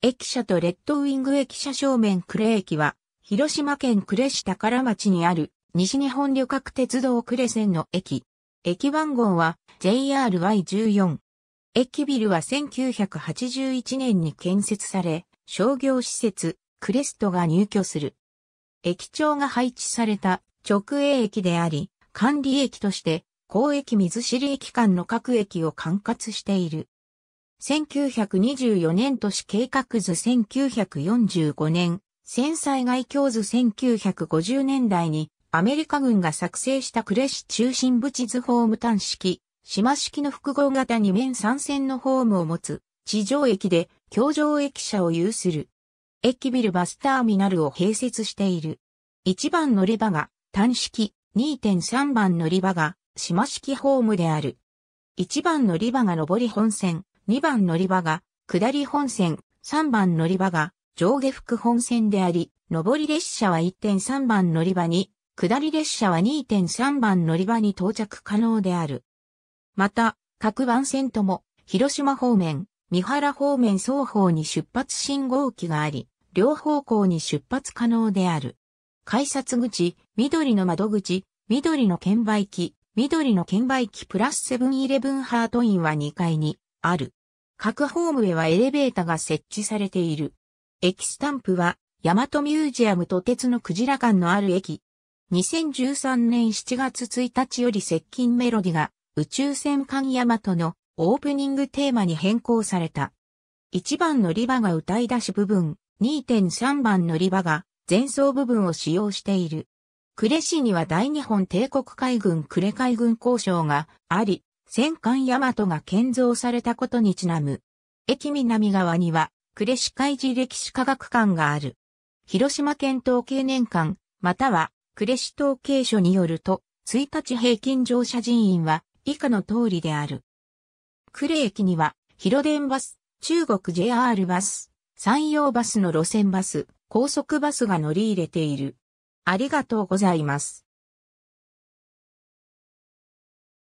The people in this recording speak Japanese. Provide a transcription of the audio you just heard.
駅舎とレッドウィング駅舎正面呉駅は、広島県呉市宝町にある西日本旅客鉄道呉線の駅。駅番号は JRY14。駅ビルは1981年に建設され、商業施設クレストが入居する。駅長が配置された直営駅であり、管理駅として、公駅水尻駅間の各駅を管轄している。1924年都市計画図1945年、戦災外教図1950年代にアメリカ軍が作成した呉市中心部地図ホーム端式、島式の複合型2面3線のホームを持つ地上駅で橋上駅舎を有する。駅ビルバスターミナルを併設している。1番乗り場が端式、2.3番乗り場が島式ホームである。1番乗り場が上り本線、2番乗り場が下り本線、3番乗り場が上下副本線であり、上り列車は1.3番乗り場に、下り列車は2.3番乗り場に到着可能である。また、各番線とも、広島方面、三原方面双方に出発信号機があり、両方向に出発可能である。改札口、緑の窓口、緑の券売機、緑の券売機プラスセブンイレブンハートインは2階にある。各ホームへはエレベータが設置されている。駅スタンプは、ヤマトミュージアムと鉄のクジラ館のある駅。2013年7月1日より接近メロディが、宇宙戦艦ヤマトのオープニングテーマに変更された。1番のリバが歌い出し部分、2.3番のリバが前奏部分を使用している。呉市には大日本帝国海軍呉海軍交渉があり、戦艦大和が建造されたことにちなむ。駅南側には、呉市海事歴史科学館がある。広島県統計年間、または、呉市統計所によると、1日平均乗車人員は、以下の通りである。呉駅には、広電バス、中国 JR バス、山陽バスの路線バス、高速バスが乗り入れている。ありがとうございます。